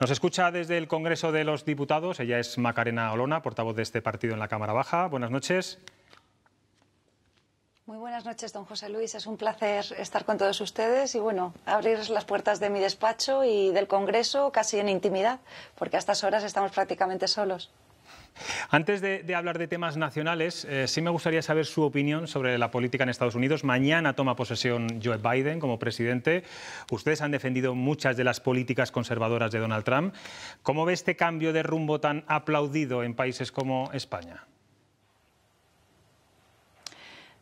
Nos escucha desde el Congreso de los Diputados. Ella es Macarena Olona, portavoz de este partido en la Cámara Baja. Buenas noches. Muy buenas noches, don José Luis. Es un placer estar con todos ustedes y, bueno, abrir las puertas de mi despacho y del Congreso casi en intimidad, porque a estas horas estamos prácticamente solos. Antes de, hablar de temas nacionales, eh, sí me gustaría saber su opinión sobre la política en Estados Unidos. Mañana toma posesión Joe Biden como presidente. Ustedes han defendido muchas de las políticas conservadoras de Donald Trump. ¿Cómo ve este cambio de rumbo tan aplaudido en países como España?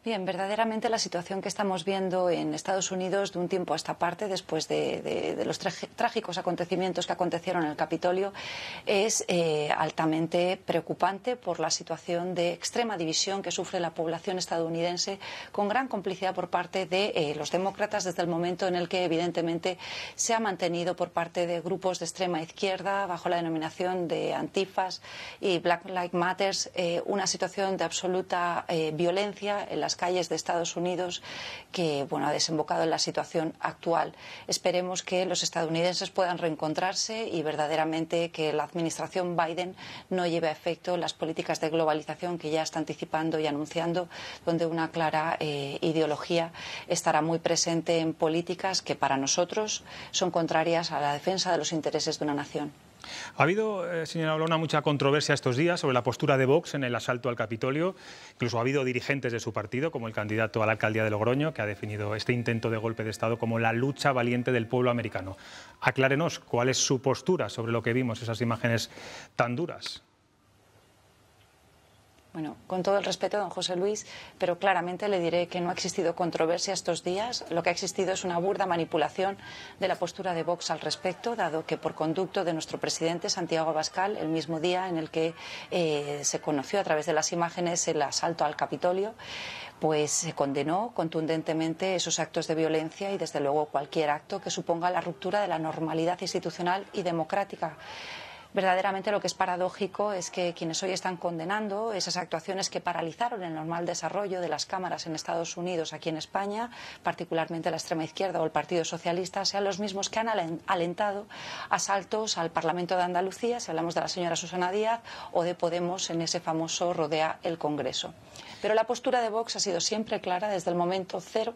Bien, verdaderamente la situación que estamos viendo en Estados Unidos de un tiempo a esta parte, después de, los trágicos acontecimientos que acontecieron en el Capitolio, es eh, altamente preocupante por la situación de extrema división que sufre la población estadounidense, con gran complicidad por parte de eh, los demócratas desde el momento en el que, evidentemente, se ha mantenido por parte de grupos de extrema izquierda, bajo la denominación de antifas y Black Lives Matter eh, una situación de absoluta violencia en las calles de Estados Unidos que bueno, ha desembocado en la situación actual. Esperemos que los estadounidenses puedan reencontrarse y verdaderamente que la administración Biden no lleve a efecto las políticas de globalización que ya está anticipando y anunciando, donde una clara eh, ideología estará muy presente en políticas que para nosotros son contrarias a la defensa de los intereses de una nación. Ha habido, eh, señora Olona, mucha controversia estos días sobre la postura de Vox en el asalto al Capitolio. Incluso ha habido dirigentes de su partido, como el candidato a la alcaldía de Logroño, que ha definido este intento de golpe de Estado como la lucha valiente del pueblo americano. Aclárenos cuál es su postura sobre lo que vimos, esas imágenes tan duras. Bueno, con todo el respeto, don José Luis, pero claramente le diré que no ha existido controversia estos días. Lo que ha existido es una burda manipulación de la postura de Vox al respecto, dado que por conducto de nuestro presidente Santiago Abascal, el mismo día en el que eh, se conoció a través de las imágenes el asalto al Capitolio, pues se condenó contundentemente esos actos de violencia y, desde luego, cualquier acto que suponga la ruptura de la normalidad institucional y democrática verdaderamente lo que es paradójico es que quienes hoy están condenando esas actuaciones que paralizaron el normal desarrollo de las cámaras en Estados Unidos, aquí en España, particularmente la extrema izquierda o el Partido Socialista, sean los mismos que han alentado asaltos al Parlamento de Andalucía, si hablamos de la señora Susana Díaz, o de Podemos en ese famoso rodea el Congreso. Pero la postura de Vox ha sido siempre clara desde el momento cero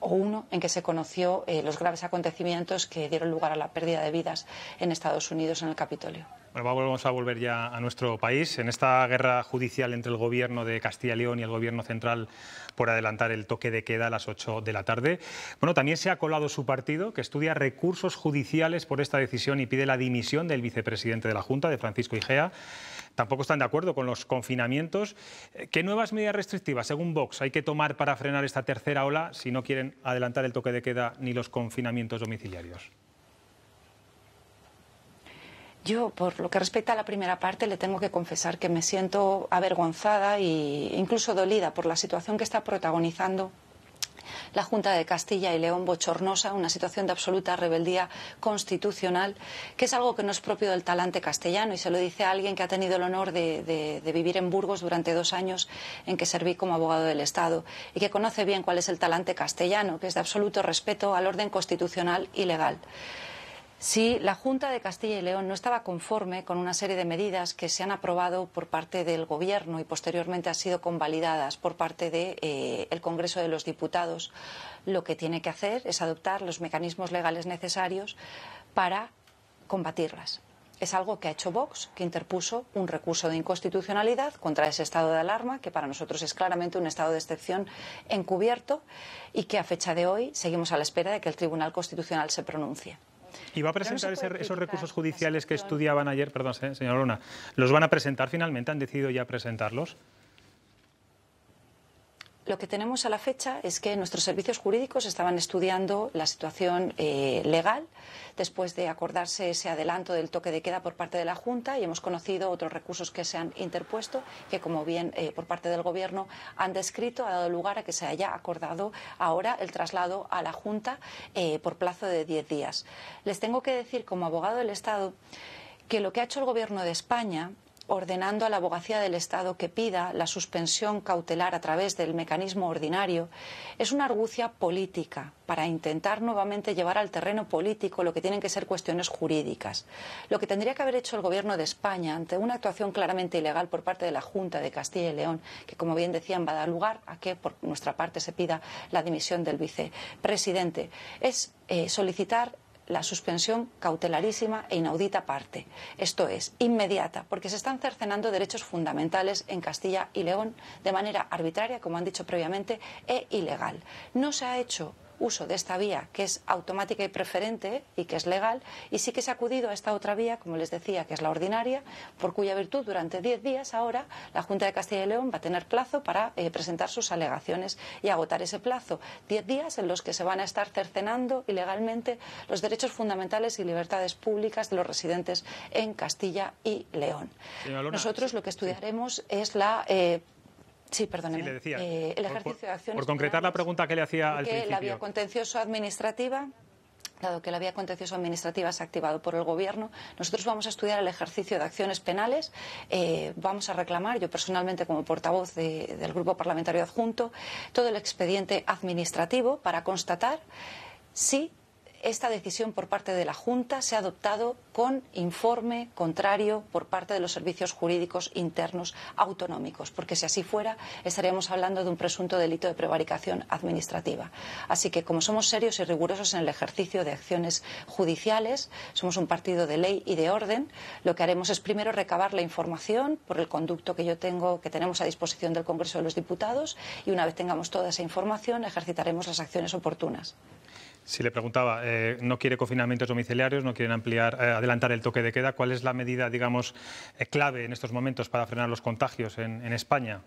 o uno en que se conoció eh, los graves acontecimientos que dieron lugar a la pérdida de vidas en Estados Unidos en el Capitolio. Bueno, vamos a volver ya a nuestro país. En esta guerra judicial entre el gobierno de Castilla y León y el gobierno central por adelantar el toque de queda a las 8 de la tarde. Bueno, también se ha colado su partido, que estudia recursos judiciales por esta decisión y pide la dimisión del vicepresidente de la Junta, de Francisco Igea tampoco están de acuerdo con los confinamientos. Eh, ¿Qué nuevas medidas restrictivas, según Vox, hay que tomar para frenar esta tercera ola si no quieren adelantar el toque de queda ni los confinamientos domiciliarios? Yo, por lo que respecta a la primera parte, le tengo que confesar que me siento avergonzada e incluso dolida por la situación que está protagonizando la Junta de Castilla y León bochornosa, una situación de absoluta rebeldía constitucional, que es algo que no es propio del talante castellano y se lo dice a alguien que ha tenido el honor de, vivir en Burgos durante dos años en que serví como abogado del Estado y que conoce bien cuál es el talante castellano, que es de absoluto respeto al orden constitucional y legal si la Junta de Castilla y León no estaba conforme con una serie de medidas que se han aprobado por parte del Gobierno y posteriormente han sido convalidadas por parte del eh, Congreso de los Diputados, lo que tiene que hacer es adoptar los mecanismos legales necesarios para combatirlas. Es algo que ha hecho Vox, que interpuso un recurso de inconstitucionalidad contra ese estado de alarma, que para nosotros es claramente un estado de excepción encubierto y que a fecha de hoy seguimos a la espera de que el Tribunal Constitucional se pronuncie. ¿Y va a presentar esos recursos judiciales que estudiaban ayer, perdón, señora Luna, los van a presentar finalmente? ¿Han decidido ya presentarlos? Lo que tenemos a la fecha es que nuestros servicios jurídicos estaban estudiando la situación eh, legal después de acordarse ese adelanto del toque de queda por parte de la Junta y hemos conocido otros recursos que se han interpuesto que, como bien eh, por parte del Gobierno han descrito, ha dado lugar a que se haya acordado ahora el traslado a la Junta eh, por plazo de 10 días. Les tengo que decir, como abogado del Estado, que lo que ha hecho el Gobierno de España ordenando a la abogacía del Estado que pida la suspensión cautelar a través del mecanismo ordinario, es una argucia política para intentar nuevamente llevar al terreno político lo que tienen que ser cuestiones jurídicas. Lo que tendría que haber hecho el Gobierno de España ante una actuación claramente ilegal por parte de la Junta de Castilla y León, que como bien decían va a dar lugar a que por nuestra parte se pida la dimisión del vicepresidente, es eh, solicitar la suspensión cautelarísima e inaudita parte, esto es, inmediata, porque se están cercenando derechos fundamentales en Castilla y León de manera arbitraria, como han dicho previamente, e ilegal. No se ha hecho uso de esta vía que es automática y preferente y que es legal, y sí que se ha acudido a esta otra vía, como les decía, que es la ordinaria, por cuya virtud durante diez días ahora la Junta de Castilla y León va a tener plazo para eh, presentar sus alegaciones y agotar ese plazo. Diez días en los que se van a estar cercenando ilegalmente los derechos fundamentales y libertades públicas de los residentes en Castilla y León. Nosotros lo que estudiaremos es la. Eh, Sí, perdóneme. Eh, el ejercicio por, de acciones. Por concretar la pregunta que le hacía al principio. La vía contencioso-administrativa dado que la vía contencioso administrativa se ha activado por el Gobierno, nosotros vamos a estudiar el ejercicio de acciones penales, eh, vamos a reclamar, yo personalmente como portavoz del Grupo Parlamentario Adjunto, todo el expediente administrativo para constatar si esta decisión por parte de la Junta se ha adoptado con informe contrario por parte de los servicios jurídicos internos autonómicos, porque si así fuera estaríamos hablando de un presunto delito de prevaricación administrativa. Así que, como somos serios y rigurosos en el ejercicio de acciones judiciales, somos un partido de ley y de orden, lo que haremos es primero recabar la información por el conducto que yo tengo, que tenemos a disposición del Congreso de los Diputados, y una vez tengamos toda esa información, ejercitaremos las acciones oportunas. Si le preguntaba, eh, no quiere confinamientos domiciliarios, no quieren ampliar, eh, adelantar el toque de queda. ¿Cuál es la medida, digamos, eh, clave en estos momentos para frenar los contagios en España?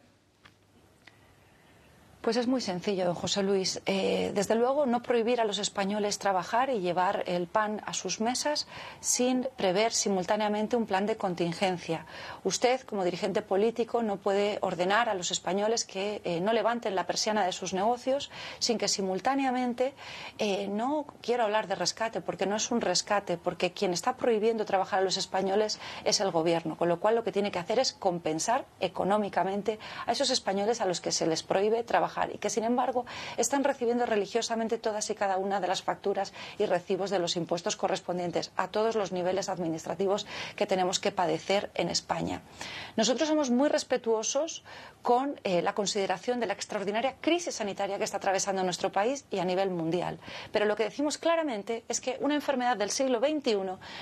Pues es muy sencillo, don José Luis. Eh, desde luego, no prohibir a los españoles trabajar y llevar el pan a sus mesas sin prever simultáneamente un plan de contingencia. Usted, como dirigente político, no puede ordenar a los españoles que eh, no levanten la persiana de sus negocios sin que simultáneamente, eh, no quiero hablar de rescate, porque no es un rescate, porque quien está prohibiendo trabajar a los españoles es el Gobierno, con lo cual lo que tiene que hacer es compensar económicamente a esos españoles a los que se les prohíbe trabajar y que, sin embargo, están recibiendo religiosamente todas y cada una de las facturas y recibos de los impuestos correspondientes a todos los niveles administrativos que tenemos que padecer en España. Nosotros somos muy respetuosos con eh, la consideración de la extraordinaria crisis sanitaria que está atravesando nuestro país y a nivel mundial. Pero lo que decimos claramente es que una enfermedad del siglo XXI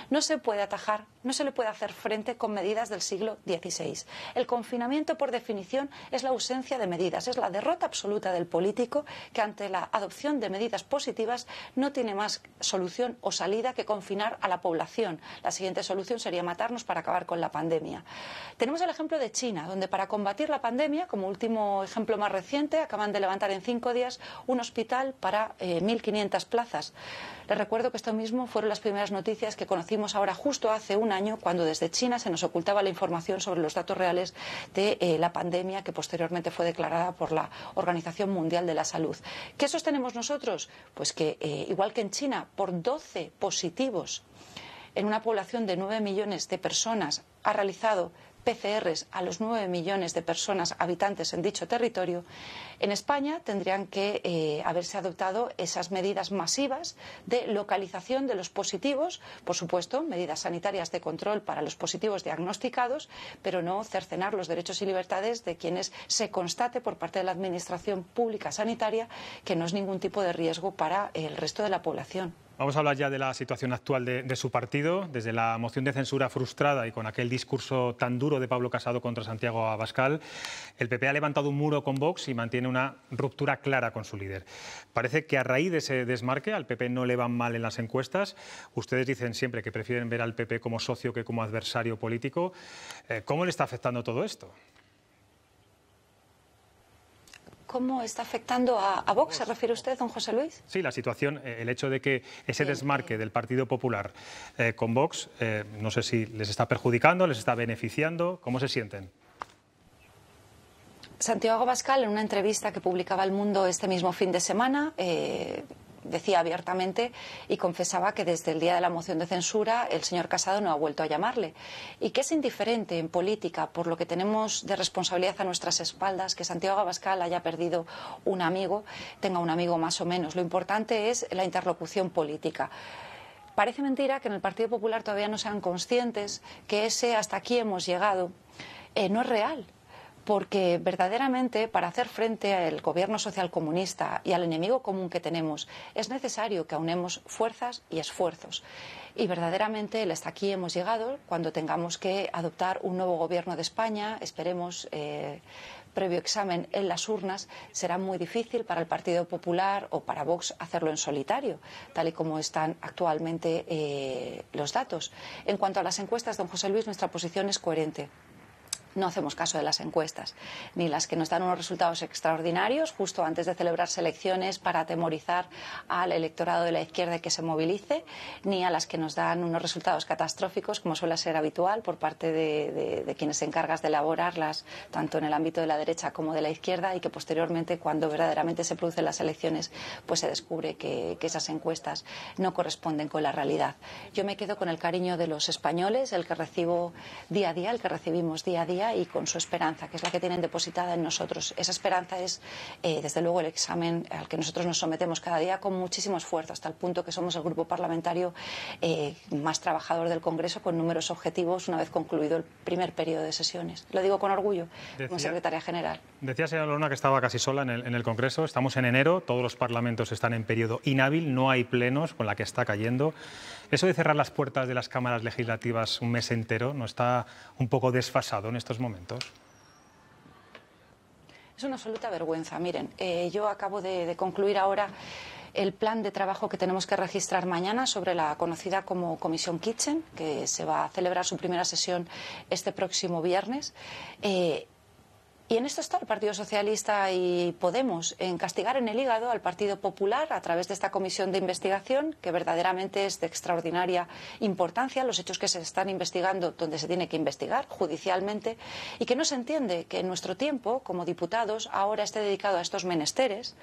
no se puede atajar, no se le puede hacer frente con medidas del siglo XVI. El confinamiento, por definición, es la ausencia de medidas, es la derrota absoluta absoluta del político que ante la adopción de medidas positivas no tiene más solución o salida que confinar a la población. La siguiente solución sería matarnos para acabar con la pandemia. Tenemos el ejemplo de China, donde para combatir la pandemia, como último ejemplo más reciente, acaban de levantar en cinco días un hospital para 1.500 eh, plazas. Les recuerdo que esto mismo fueron las primeras noticias que conocimos ahora justo hace un año, cuando desde China se nos ocultaba la información sobre los datos reales de eh, la pandemia que posteriormente fue declarada por la Organización Mundial de la Salud. ¿Qué sostenemos nosotros? Pues que, eh, igual que en China, por 12 positivos en una población de 9 millones de personas ha realizado PCRs a los nueve millones de personas habitantes en dicho territorio, en España tendrían que eh, haberse adoptado esas medidas masivas de localización de los positivos, por supuesto, medidas sanitarias de control para los positivos diagnosticados, pero no cercenar los derechos y libertades de quienes se constate por parte de la Administración Pública Sanitaria que no es ningún tipo de riesgo para el resto de la población. Vamos a hablar ya de la situación actual de, su partido, desde la moción de censura frustrada y con aquel discurso tan duro de Pablo Casado contra Santiago Abascal. El PP ha levantado un muro con Vox y mantiene una ruptura clara con su líder. Parece que a raíz de ese desmarque al PP no le van mal en las encuestas. Ustedes dicen siempre que prefieren ver al PP como socio que como adversario político. Eh, ¿Cómo le está afectando todo esto? cómo está afectando a, Vox, se refiere usted, don José Luis. Sí, la situación, eh, el hecho de que ese desmarque eh. del Partido Popular eh, con Vox, no sé si les está perjudicando, les está beneficiando, ¿cómo se sienten? Santiago Bascal, en una entrevista que publicaba El Mundo este mismo fin de semana, decía abiertamente y confesaba que desde el día de la moción de censura el señor Casado no ha vuelto a llamarle y que es indiferente en política por lo que tenemos de responsabilidad a nuestras espaldas que Santiago Abascal haya perdido un amigo, tenga un amigo más o menos. Lo importante es la interlocución política. Parece mentira que en el Partido Popular todavía no sean conscientes que ese hasta aquí hemos llegado eh, no es real porque verdaderamente para hacer frente al gobierno social comunista y al enemigo común que tenemos es necesario que aunemos fuerzas y esfuerzos. Y verdaderamente hasta aquí hemos llegado cuando tengamos que adoptar un nuevo gobierno de España, esperemos. Eh, previo examen en las urnas, será muy difícil para el Partido Popular o para Vox hacerlo en solitario, tal y como están actualmente eh, los datos. En cuanto a las encuestas, don José Luis, nuestra posición es coherente no hacemos caso de las encuestas, ni las que nos dan unos resultados extraordinarios justo antes de celebrarse elecciones para atemorizar al electorado de la izquierda que se movilice, ni a las que nos dan unos resultados catastróficos, como suele ser habitual por parte de, quienes se encargan de elaborarlas, tanto en el ámbito de la derecha como de la izquierda, y que posteriormente, cuando verdaderamente se producen las elecciones, pues se descubre que esas encuestas no corresponden con la realidad. Yo me quedo con el cariño de los españoles, el que recibo día a día, el que recibimos día a día y con su esperanza, que es la que tienen depositada en nosotros. Esa esperanza es, eh, desde luego, el examen al que nosotros nos sometemos cada día con muchísimo esfuerzo, hasta el punto que somos el grupo parlamentario eh, más trabajador del Congreso, con números objetivos, una vez concluido el primer periodo de sesiones. Lo digo con orgullo, como secretaria general. Decía, señora Lorna, que estaba casi sola en el, en el Congreso. Estamos en enero, todos los parlamentos están en periodo inhábil, no hay plenos, con la que está cayendo. Eso de cerrar las puertas de las cámaras legislativas un mes entero no está un poco desfasado en esto? momentos? Es una absoluta vergüenza. Miren, eh, yo acabo de, concluir ahora el plan de trabajo que tenemos que registrar mañana sobre la conocida como Comisión Kitchen, que se va a celebrar su primera sesión este próximo viernes. Eh, y en esto está el Partido Socialista y Podemos, en castigar en el hígado al Partido Popular a través de esta comisión de investigación, que verdaderamente es de extraordinaria importancia, los hechos que se están investigando donde se tiene que investigar judicialmente, y que no se entiende que en nuestro tiempo, como diputados, ahora esté dedicado a estos menesteres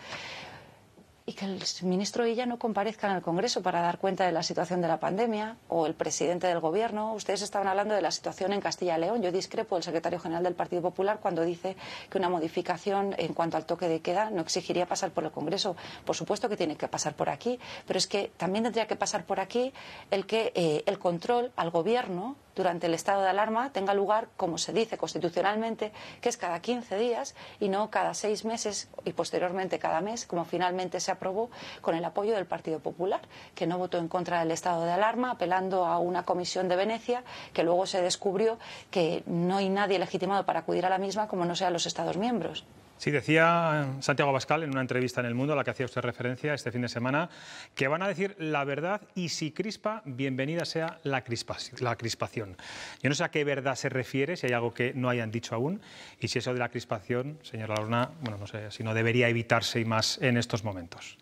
y que el ministro ella no comparezca en el Congreso para dar cuenta de la situación de la pandemia o el presidente del Gobierno. Ustedes estaban hablando de la situación en Castilla y León. Yo discrepo del secretario general del Partido Popular cuando dice que una modificación en cuanto al toque de queda no exigiría pasar por el Congreso. Por supuesto que tiene que pasar por aquí, pero es que también tendría que pasar por aquí el que eh, el control al Gobierno durante el estado de alarma tenga lugar, como se dice constitucionalmente, que es cada 15 días y no cada seis meses y posteriormente cada mes, como finalmente se aprobó con el apoyo del Partido Popular, que no votó en contra del estado de alarma, apelando a una comisión de Venecia que luego se descubrió que no hay nadie legitimado para acudir a la misma como no sean los Estados miembros. Sí, decía Santiago Bascal en una entrevista en El Mundo, a la que hacía usted referencia este fin de semana, que van a decir la verdad y si crispa, bienvenida sea la, crispación, Yo no sé a qué verdad se refiere, si hay algo que no hayan dicho aún, y si eso de la crispación, señora Lorna, bueno, no sé si no debería evitarse y más en estos momentos.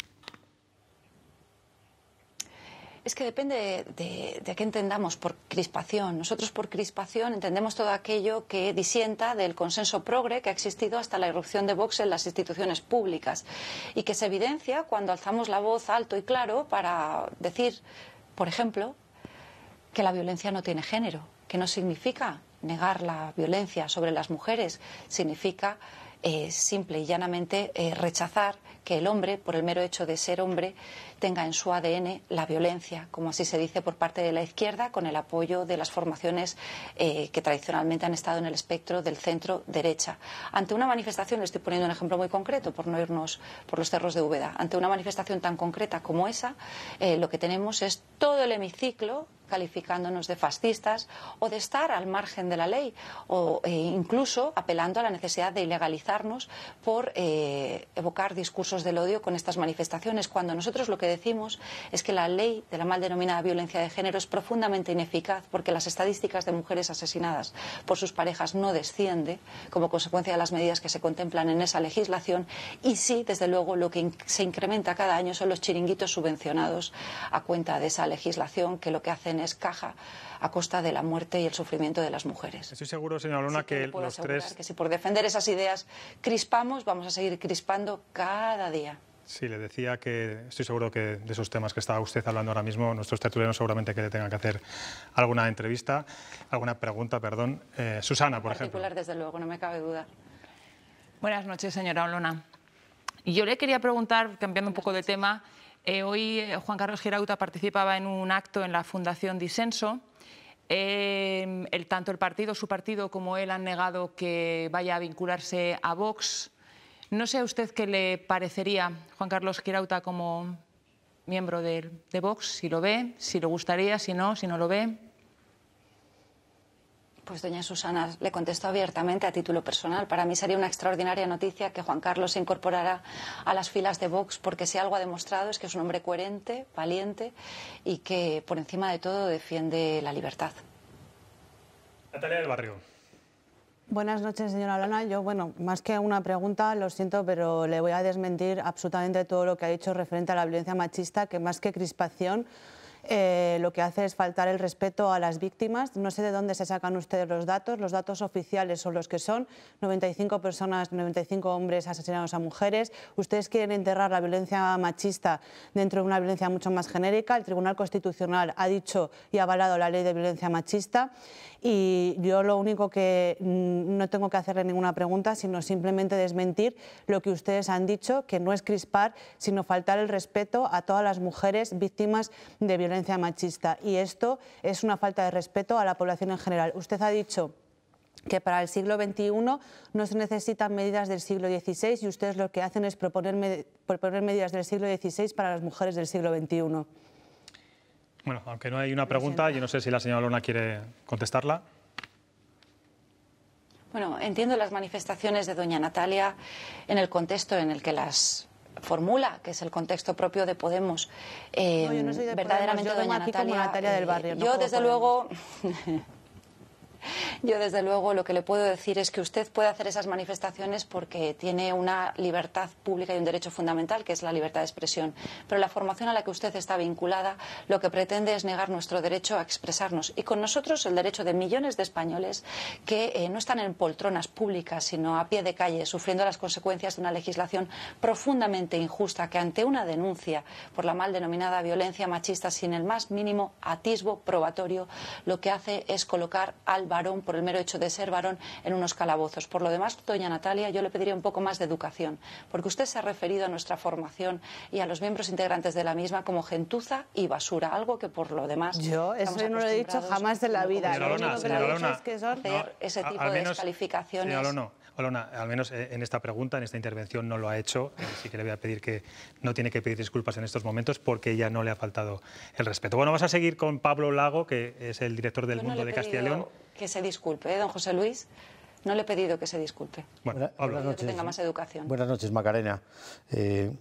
Es que depende de, qué entendamos por crispación. Nosotros por crispación entendemos todo aquello que disienta del consenso progre que ha existido hasta la irrupción de Vox en las instituciones públicas y que se evidencia cuando alzamos la voz alto y claro para decir, por ejemplo, que la violencia no tiene género, que no significa negar la violencia sobre las mujeres, significa es eh, simple y llanamente eh, rechazar que el hombre, por el mero hecho de ser hombre, tenga en su ADN la violencia, como así se dice por parte de la izquierda, con el apoyo de las formaciones eh, que tradicionalmente han estado en el espectro del centro-derecha. Ante una manifestación, le estoy poniendo un ejemplo muy concreto por no irnos por los cerros de Úbeda, ante una manifestación tan concreta como esa, lo que tenemos es todo el hemiciclo calificándonos de fascistas o de estar al margen de la ley o eh, incluso apelando a la necesidad de ilegalizarnos por eh, evocar discursos del odio con estas manifestaciones, cuando nosotros lo que decimos es que la ley de la mal denominada violencia de género es profundamente ineficaz porque las estadísticas de mujeres asesinadas por sus parejas no desciende como consecuencia de las medidas que se contemplan en esa legislación y sí, desde luego, lo que se incrementa cada año son los chiringuitos subvencionados a cuenta de esa legislación que lo que hacen es caja a costa de la muerte y el sufrimiento de las mujeres. Estoy seguro, señora Luna, que, los tres. Que si por defender esas ideas crispamos, vamos a seguir crispando cada día. Sí, le decía que estoy seguro que de esos temas que estaba usted hablando ahora mismo, nuestros tertulianos seguramente que le tengan que hacer alguna entrevista, alguna pregunta, perdón. Eh, Susana, por particular, ejemplo. desde luego, no me cabe duda. Buenas noches, señora Olona. Yo le quería preguntar, cambiando un poco de tema, eh, hoy eh, Juan Carlos Girauta participaba en un acto en la Fundación Disenso. Em, el, tanto el partido, su partido, como él han negado que vaya a vincularse a Vox. No sé a usted qué le parecería Juan Carlos Girauta como miembro de, de Vox, si lo ve, si lo gustaría, si no, si no lo ve. Pues doña Susana, le contesto abiertamente a título personal. Para mí sería una extraordinaria noticia que Juan Carlos se incorporara a las filas de Vox, porque si algo ha demostrado es que es un hombre coherente, valiente y que, por encima de todo, defiende la libertad. Natalia del Barrio. Buenas noches, señora Lana. Yo, bueno, más que una pregunta, lo siento, pero le voy a desmentir absolutamente todo lo que ha dicho referente a la violencia machista, que más que crispación eh, lo que hace es faltar el respeto a las víctimas. No sé de dónde se sacan ustedes los datos, los datos oficiales son los que son, 95 personas, 95 hombres asesinados a mujeres. Ustedes quieren enterrar la violencia machista dentro de una violencia mucho más genérica. El Tribunal Constitucional ha dicho y ha avalado la ley de violencia machista y yo lo único que mm, no tengo que hacerle ninguna pregunta, sino simplemente desmentir lo que ustedes han dicho, que no es crispar, sino faltar el respeto a todas las mujeres víctimas de violencia machista. Y esto es una falta de respeto a la población en general. Usted ha dicho que para el siglo XXI no se necesitan medidas del siglo XVI y ustedes lo que hacen es proponer, proponer medidas del siglo XVI para las mujeres del siglo XXI. Bueno, aunque no hay una pregunta, yo no sé si la señora Luna quiere contestarla. Bueno, entiendo las manifestaciones de doña Natalia en el contexto en el que las formula, que es el contexto propio de Podemos. yo no soy em, verdaderamente, doña Natalia, del barrio. Eh, yo, desde luego, Yo, desde luego, lo que le puedo decir es que usted puede hacer esas manifestaciones porque tiene una libertad pública y un derecho fundamental, que es la libertad de expresión. Pero la formación a la que usted está vinculada lo que pretende es negar nuestro derecho a expresarnos y con nosotros el derecho de millones de españoles que eh, no están en poltronas públicas, sino a pie de calle, sufriendo las consecuencias de una legislación profundamente injusta que ante una denuncia por la mal denominada violencia machista sin el más mínimo atisbo probatorio, lo que hace es colocar al varón por el mero hecho de ser varón en unos calabozos. Por lo demás, doña Natalia, yo le pediría un poco más de educación, porque usted se ha referido a nuestra formación y a los miembros integrantes de la misma como gentuza y basura, algo que por lo demás. Yo eso no lo he dicho jamás de la vida. ¿eh? que ese tipo de descalificaciones. Olona, al menos eh, en esta pregunta, en esta intervención, no lo ha hecho. así eh, que le voy a pedir que no tiene que pedir disculpas en estos momentos porque ya no le ha faltado el respeto. Bueno, vamos a seguir con Pablo Lago, que es el director del Mundo de Castilla y León que se disculpe, ¿eh, don José Luis. No le he pedido que se disculpe. Bueno, Que tenga más educación. Buenas noches, Macarena. Eh,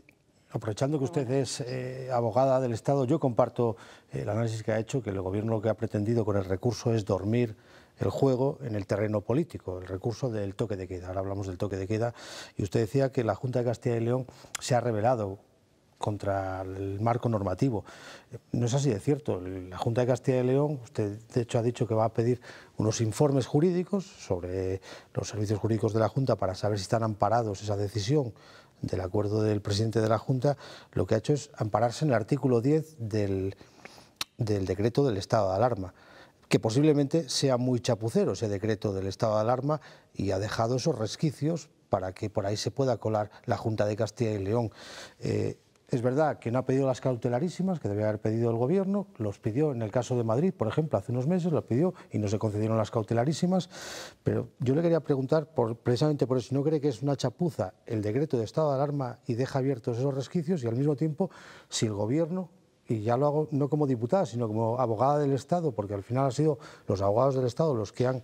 aprovechando que usted es eh, abogada del Estado, yo comparto el análisis que ha hecho, que el Gobierno lo que ha pretendido con el recurso es dormir el juego en el terreno político, el recurso del toque de queda. Ahora hablamos del toque de queda y usted decía que la Junta de Castilla y León se ha revelado contra el marco normativo. No es así de cierto. La Junta de Castilla y León, usted de hecho ha dicho que va a pedir unos informes jurídicos sobre los servicios jurídicos de la Junta para saber si están amparados esa decisión del acuerdo del presidente de la Junta. Lo que ha hecho es ampararse en el artículo 10 del, decreto del estado de alarma que posiblemente sea muy chapucero ese decreto del estado de alarma y ha dejado esos resquicios para que por ahí se pueda colar la Junta de Castilla y León. Eh, es verdad que no ha pedido las cautelarísimas que debía haber pedido el Gobierno, los pidió en el caso de Madrid, por ejemplo, hace unos meses, los pidió y no se concedieron las cautelarísimas, pero yo le quería preguntar precisamente por eso, si no cree que es una chapuza el decreto de estado de alarma y deja abiertos esos resquicios y al mismo tiempo si el Gobierno y ya lo hago no como diputada, sino como abogada del Estado, porque al final han sido los abogados del Estado los que han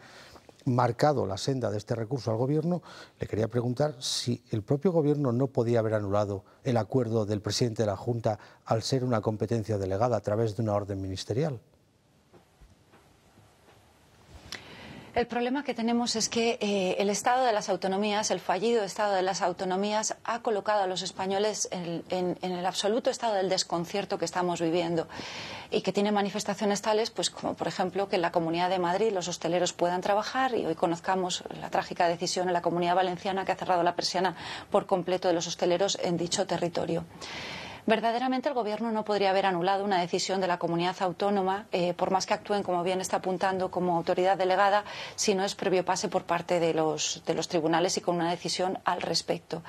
marcado la senda de este recurso al Gobierno, le quería preguntar si el propio Gobierno no podía haber anulado el acuerdo del presidente de la Junta al ser una competencia delegada a través de una orden ministerial. El problema que tenemos es que eh, el Estado de las autonomías, el fallido Estado de las autonomías, ha colocado a los españoles en, el absoluto estado del desconcierto que estamos viviendo y que tiene manifestaciones tales, pues como por ejemplo que en la Comunidad de Madrid los hosteleros puedan trabajar y hoy conozcamos la trágica decisión en la Comunidad Valenciana que ha cerrado la persiana por completo de los hosteleros en dicho territorio. Verdaderamente el Gobierno no podría haber anulado una decisión de la comunidad autónoma, eh, por más que actúen, como bien está apuntando, como autoridad delegada, si no es previo pase por parte de los tribunales y con una decisión al respecto.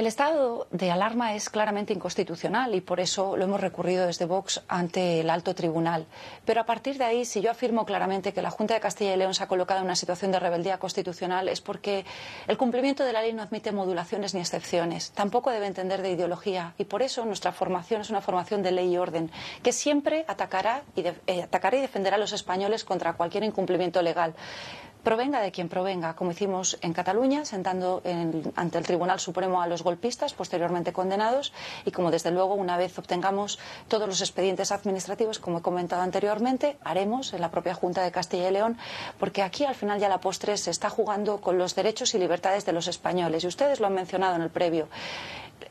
El estado de alarma es claramente inconstitucional y por eso lo hemos recurrido desde Vox ante el alto tribunal. Pero a partir de ahí, si yo afirmo claramente que la Junta de Castilla y León se ha colocado en una situación de rebeldía constitucional, es porque el cumplimiento de la ley no admite modulaciones ni excepciones. Tampoco debe entender de ideología. Y por eso nuestra formación es una formación de ley y orden, que siempre atacará y, eh, atacará y defenderá a los españoles contra cualquier incumplimiento legal provenga de quien provenga, como hicimos en Cataluña, sentando ante el Tribunal Supremo a los golpistas posteriormente condenados y como desde luego una vez obtengamos todos los expedientes administrativos, como he comentado anteriormente, haremos en la propia Junta de Castilla y León, porque aquí al final ya la postre se está jugando con los derechos y libertades de los españoles y ustedes lo han mencionado en el previo.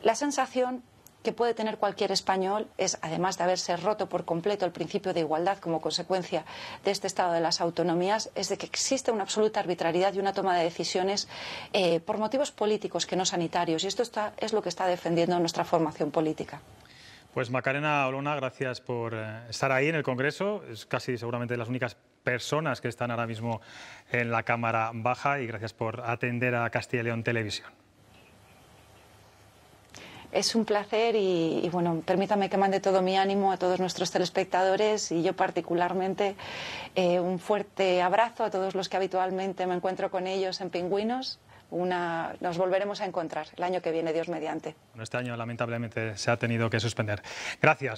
La sensación que puede tener cualquier español es, además de haberse roto por completo el principio de igualdad como consecuencia de este estado de las autonomías, es de que existe una absoluta arbitrariedad y una toma de decisiones eh, por motivos políticos que no sanitarios. Y esto es lo que está defendiendo nuestra formación política. Pues Macarena Olona, gracias por eh, estar ahí en el Congreso. Es casi seguramente de las únicas personas que están ahora mismo en la Cámara Baja y gracias por atender a Castilla y León Televisión. Es un placer y, bueno, permítame que mande todo mi ánimo a todos nuestros telespectadores y yo particularmente eh, un fuerte abrazo a todos los que habitualmente me encuentro con ellos en Pingüinos. Una, nos volveremos a encontrar el año que viene, Dios mediante. este año lamentablemente se ha tenido que suspender. Gracias.